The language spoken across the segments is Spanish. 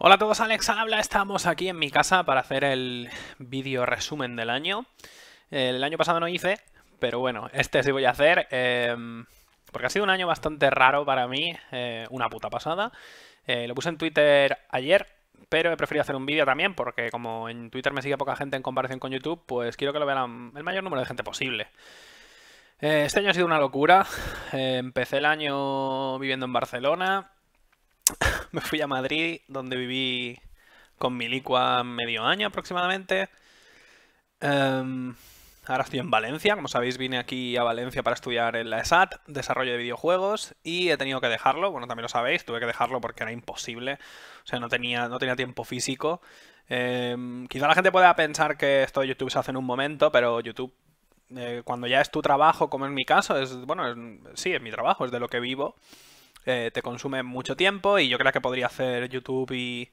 Hola a todos, Alex habla. Estamos aquí en mi casa para hacer el vídeo resumen del año. El año pasado no hice, pero bueno, este sí voy a hacer. Em, porque ha sido un año bastante raro para mí, eh, una puta pasada. Eh, lo puse en Twitter ayer, pero he preferido hacer un vídeo también, porque como en Twitter me sigue poca gente en comparación con YouTube, pues quiero que lo vean el mayor número de gente posible. Eh, este año ha sido una locura. Em, empecé el año viviendo en Barcelona me fui a Madrid, donde viví con mi licua medio año aproximadamente. Em, ahora estoy en Valencia, como sabéis vine aquí a Valencia para estudiar en la ESAT, desarrollo de videojuegos, y he tenido que dejarlo, bueno también lo sabéis, tuve que dejarlo porque era imposible, o sea, no tenía, no tenía tiempo físico. Em, quizá la gente pueda pensar que esto de YouTube se hace en un momento, pero YouTube eh, cuando ya es tu trabajo, como en mi caso, es bueno, sí, es mi trabajo, es de lo que vivo. Eh, te consume mucho tiempo y yo creo que podría hacer YouTube y,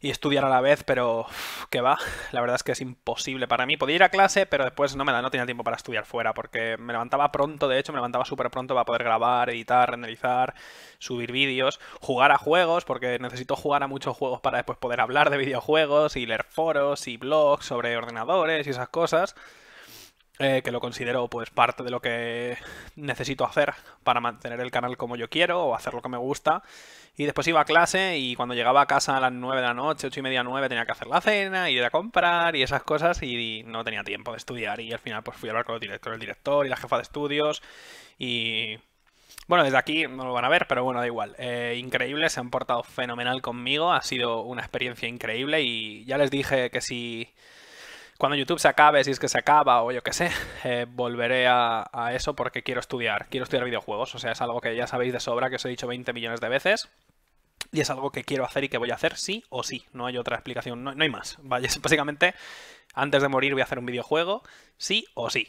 estudiar a la vez, pero que va, la verdad es que es imposible para mí. Podía ir a clase, pero después no me da, no tenía tiempo para estudiar fuera, porque me levantaba pronto, de hecho, me levantaba súper pronto para poder grabar, editar, renderizar, subir vídeos, jugar a juegos, porque necesito jugar a muchos juegos para después poder hablar de videojuegos y leer foros y blogs sobre ordenadores y esas cosas. Eh, que lo considero pues parte de lo que necesito hacer para mantener el canal como yo quiero o hacer lo que me gusta. Y después iba a clase y cuando llegaba a casa a las 9 de la noche, 8 y media, 9, tenía que hacer la cena, ir a comprar y esas cosas y no tenía tiempo de estudiar y al final pues fui a hablar con el director, el director y la jefa de estudios y... Bueno, desde aquí no lo van a ver, pero bueno, da igual. Eh, increíble, se han portado fenomenal conmigo, ha sido una experiencia increíble y ya les dije que si cuando YouTube se acabe, si es que se acaba o yo qué sé, eh, volveré a, eso porque quiero estudiar, quiero estudiar videojuegos, o sea, es algo que ya sabéis de sobra, que os he dicho 20 millones de veces. Y es algo que quiero hacer y que voy a hacer sí o sí, no hay otra explicación, no, hay más. Vaya, básicamente, antes de morir voy a hacer un videojuego, sí o sí.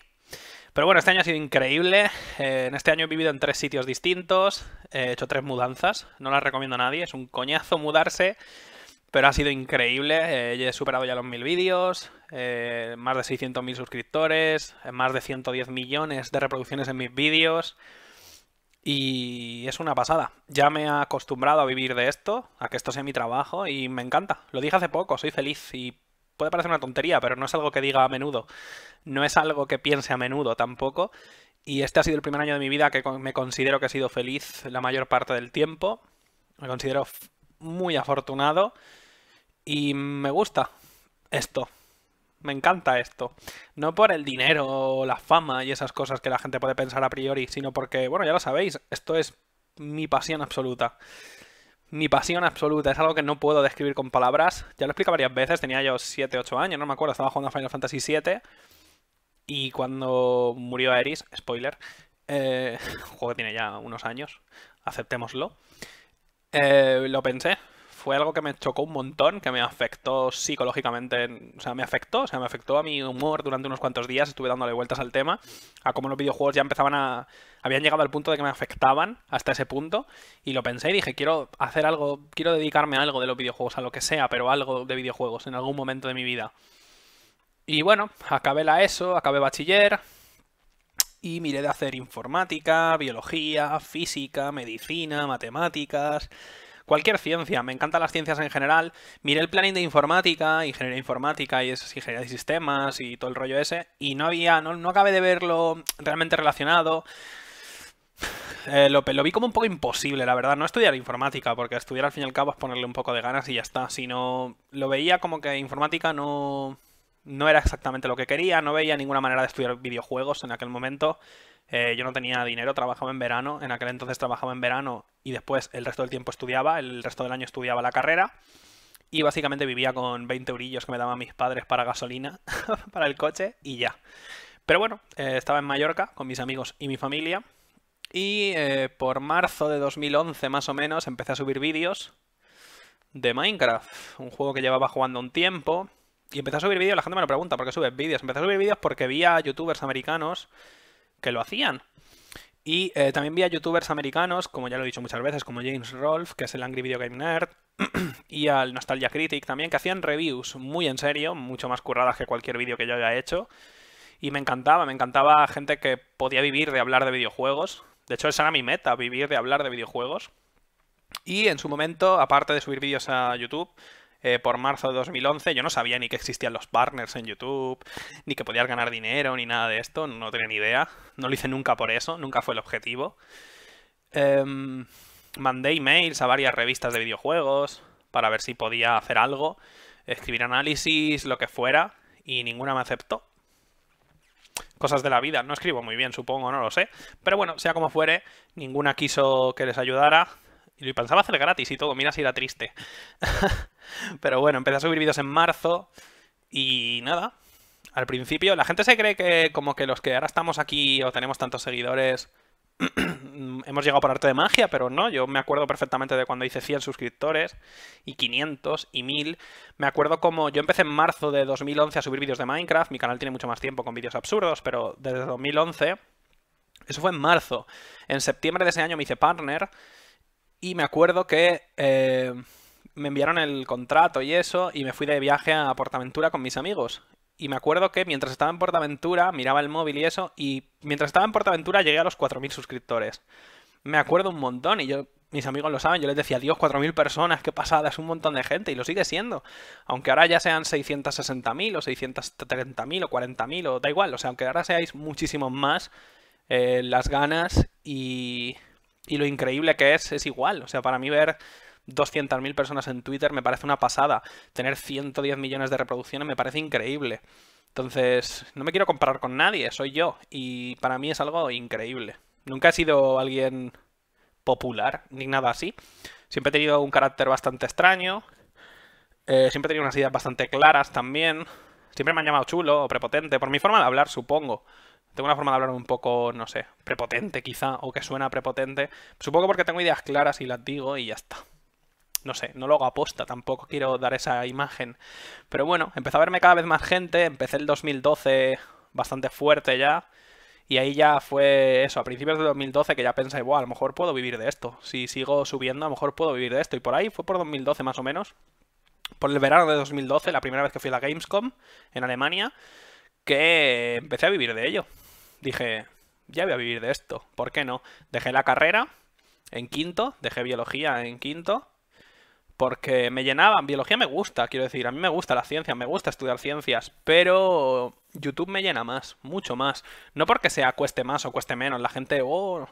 Pero bueno, este año ha sido increíble. Eh, en este año he vivido en tres sitios distintos, he hecho tres mudanzas, no las recomiendo a nadie, es un coñazo mudarse. Pero ha sido increíble. Eh, he superado ya los mil vídeos, eh, más de 600.000 suscriptores, eh, más de 110 millones de reproducciones en mis vídeos. Y es una pasada. Ya me he acostumbrado a vivir de esto, a que esto sea mi trabajo y me encanta. Lo dije hace poco, soy feliz y puede parecer una tontería, pero no es algo que diga a menudo. No es algo que piense a menudo tampoco. Y este ha sido el primer año de mi vida que me considero que he sido feliz la mayor parte del tiempo. Me considero muy afortunado y me gusta esto. Me encanta esto. No por el dinero, la fama y esas cosas que la gente puede pensar a priori, sino porque, bueno, ya lo sabéis, esto es mi pasión absoluta. Mi pasión absoluta, es algo que no puedo describir con palabras. Ya lo explico varias veces, tenía yo 7, 8 años, no me acuerdo, estaba jugando a Final Fantasy VII. Y cuando murió Eris, spoiler, eh, juego que tiene ya unos años, aceptémoslo. Eh, lo pensé. Fue algo que me chocó un montón, que me afectó psicológicamente. O sea, me afectó, o sea, me afectó a mi humor durante unos cuantos días. Estuve dándole vueltas al tema, a cómo los videojuegos ya empezaban a. Habían llegado al punto de que me afectaban hasta ese punto. Y lo pensé y dije, quiero hacer algo, quiero dedicarme a algo de los videojuegos, a lo que sea, pero algo de videojuegos en algún momento de mi vida. Y bueno, acabé la ESO, acabé bachiller, y miré de hacer informática, biología, física, medicina, matemáticas, cualquier ciencia. Me encantan las ciencias en general. Miré el planning de informática, ingeniería informática y esas ingeniería de sistemas y todo el rollo ese y no había, no, no acabé de verlo realmente relacionado. Eh, lo, lo, vi como un poco imposible, la verdad. No estudiar informática, porque estudiar al fin y al cabo es ponerle un poco de ganas y ya está. Sino lo veía como que informática no, no era exactamente lo que quería, no veía ninguna manera de estudiar videojuegos en aquel momento. Eh, yo no tenía dinero, trabajaba en verano, en aquel entonces trabajaba en verano y después el resto del tiempo estudiaba, el resto del año estudiaba la carrera y básicamente vivía con 20 eurillos que me daban mis padres para gasolina, para el coche y ya. Pero bueno, eh, estaba en Mallorca con mis amigos y mi familia y eh, por marzo de 2011 más o menos empecé a subir vídeos de Minecraft, un juego que llevaba jugando un tiempo, y empecé a subir vídeos, la gente me lo pregunta, ¿por qué subes vídeos? Empecé a subir vídeos porque vi a youtubers americanos que lo hacían. Y eh, también vi a youtubers americanos, como ya lo he dicho muchas veces, como James Rolfe, que es el Angry Video Game Nerd, y al Nostalgia Critic también, que hacían reviews muy en serio, mucho más curradas que cualquier vídeo que yo haya hecho. Y me encantaba, me encantaba gente que podía vivir de hablar de videojuegos. De hecho, esa era mi meta, vivir de hablar de videojuegos. Y en su momento, aparte de subir vídeos a YouTube, eh, por marzo de 2011. Yo no sabía ni que existían los partners en YouTube, ni que podías ganar dinero, ni nada de esto. No tenía ni idea. No lo hice nunca por eso, nunca fue el objetivo. Em, mandé emails a varias revistas de videojuegos para ver si podía hacer algo, escribir análisis, lo que fuera, y ninguna me aceptó. Cosas de la vida, no escribo muy bien, supongo, no lo sé. Pero bueno, sea como fuere, ninguna quiso que les ayudara y lo pensaba hacer gratis y todo, mira si era triste. Pero bueno, empecé a subir vídeos en marzo y nada. Al principio la gente se cree que como que los que ahora estamos aquí o tenemos tantos seguidores hemos llegado por arte de magia, pero no, yo me acuerdo perfectamente de cuando hice 100 suscriptores y 500 y 1000. Me acuerdo como yo empecé en marzo de 2011 a subir vídeos de Minecraft, mi canal tiene mucho más tiempo con vídeos absurdos, pero desde 2011, eso fue en marzo. En septiembre de ese año me hice partner y me acuerdo que eh, me enviaron el contrato y eso, y me fui de viaje a Portaventura con mis amigos. Y me acuerdo que mientras estaba en Portaventura, miraba el móvil y eso, y mientras estaba en Portaventura llegué a los 4.000 suscriptores. Me acuerdo un montón, y yo, mis amigos lo saben, yo les decía, Dios, 4.000 personas, qué pasada, es un montón de gente, y lo sigue siendo. Aunque ahora ya sean 660.000 o 630.000 o 40.000 o da igual, o sea, aunque ahora seáis muchísimos más, eh, las ganas y, y lo increíble que es es igual. O sea, para mí ver 200.000 personas en Twitter me parece una pasada. Tener 110 millones de reproducciones me parece increíble. Entonces, no me quiero comparar con nadie, soy yo. Y para mí es algo increíble. Nunca he sido alguien popular ni nada así. Siempre he tenido un carácter bastante extraño. Eh, siempre he tenido unas ideas bastante claras también. Siempre me han llamado chulo o prepotente, por mi forma de hablar, supongo tengo una forma de hablar un poco, no sé, prepotente quizá, o que suena prepotente. Supongo porque tengo ideas claras y las digo y ya está. No sé, no lo hago aposta, tampoco quiero dar esa imagen. Pero bueno, empecé a verme cada vez más gente, empecé el 2012 bastante fuerte ya. Y ahí ya fue eso, a principios de 2012 que ya pensé, wow, a lo mejor puedo vivir de esto. Si sigo subiendo, a lo mejor puedo vivir de esto. Y por ahí fue por 2012 más o menos. Por el verano de 2012, la primera vez que fui a la Gamescom en Alemania, que empecé a vivir de ello dije, ya voy a vivir de esto, ¿por qué no? Dejé la carrera en quinto, dejé biología en quinto, porque me llenaba, biología me gusta, quiero decir, a mí me gusta la ciencia, me gusta estudiar ciencias, pero YouTube me llena más, mucho más. No porque sea cueste más o cueste menos, la gente, oh,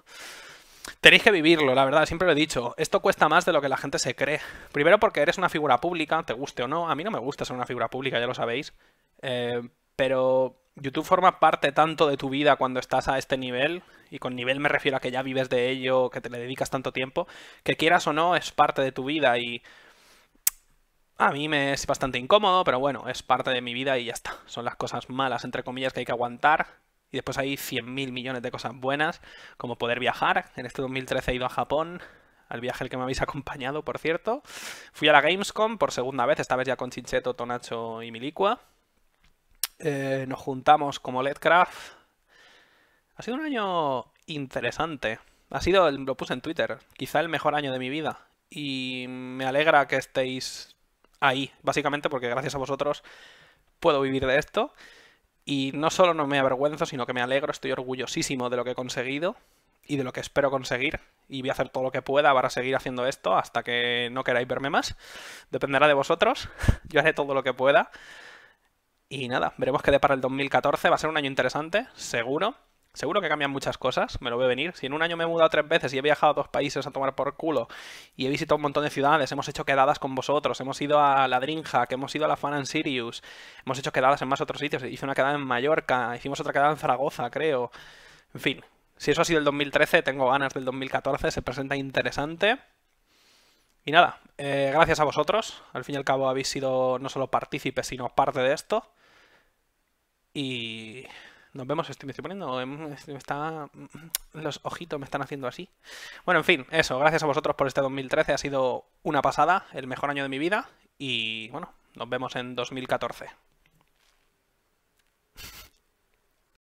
Tenéis que vivirlo, la verdad, siempre lo he dicho. Esto cuesta más de lo que la gente se cree. Primero porque eres una figura pública, te guste o no. A mí no me gusta ser una figura pública, ya lo sabéis. Eh, pero YouTube forma parte tanto de tu vida cuando estás a este nivel, y con nivel me refiero a que ya vives de ello, que te le dedicas tanto tiempo, que quieras o no, es parte de tu vida y a mí me es bastante incómodo, pero bueno, es parte de mi vida y ya está. Son las cosas malas, entre comillas, que hay que aguantar. Y después hay 100.000 millones de cosas buenas, como poder viajar. En este 2013 he ido a Japón, al viaje al que me habéis acompañado, por cierto. Fui a la Gamescom por segunda vez, esta vez ya con Chincheto, Tonacho y Milicua. Eh, nos juntamos como Letcraft Ha sido un año interesante. Ha sido, lo puse en Twitter, quizá el mejor año de mi vida. Y me alegra que estéis ahí, básicamente porque gracias a vosotros puedo vivir de esto. Y no solo no me avergüenzo, sino que me alegro, estoy orgullosísimo de lo que he conseguido y de lo que espero conseguir. Y voy a hacer todo lo que pueda para seguir haciendo esto hasta que no queráis verme más. Dependerá de vosotros. Yo haré todo lo que pueda. Y nada, veremos que de para el 2014. Va a ser un año interesante, seguro. Seguro que cambian muchas cosas, me lo veo venir. Si en un año me he mudado tres veces y he viajado a dos países a tomar por culo y he visitado un montón de ciudades, hemos hecho quedadas con vosotros, hemos ido a la Drinja, que hemos ido a la Fan and Sirius, hemos hecho quedadas en más otros sitios, hice una quedada en Mallorca, hicimos otra quedada en Zaragoza, creo. En fin, si eso ha sido el 2013, tengo ganas del 2014, se presenta interesante. Y nada, eh, gracias a vosotros. Al fin y al cabo habéis sido no solo partícipes, sino parte de esto. Y nos vemos, estoy, me estoy poniendo, em, mm, los ojitos me están haciendo así. Bueno, en fin, eso, gracias a vosotros por este 2013, ha sido una pasada, el mejor año de mi vida y bueno, nos vemos en 2014.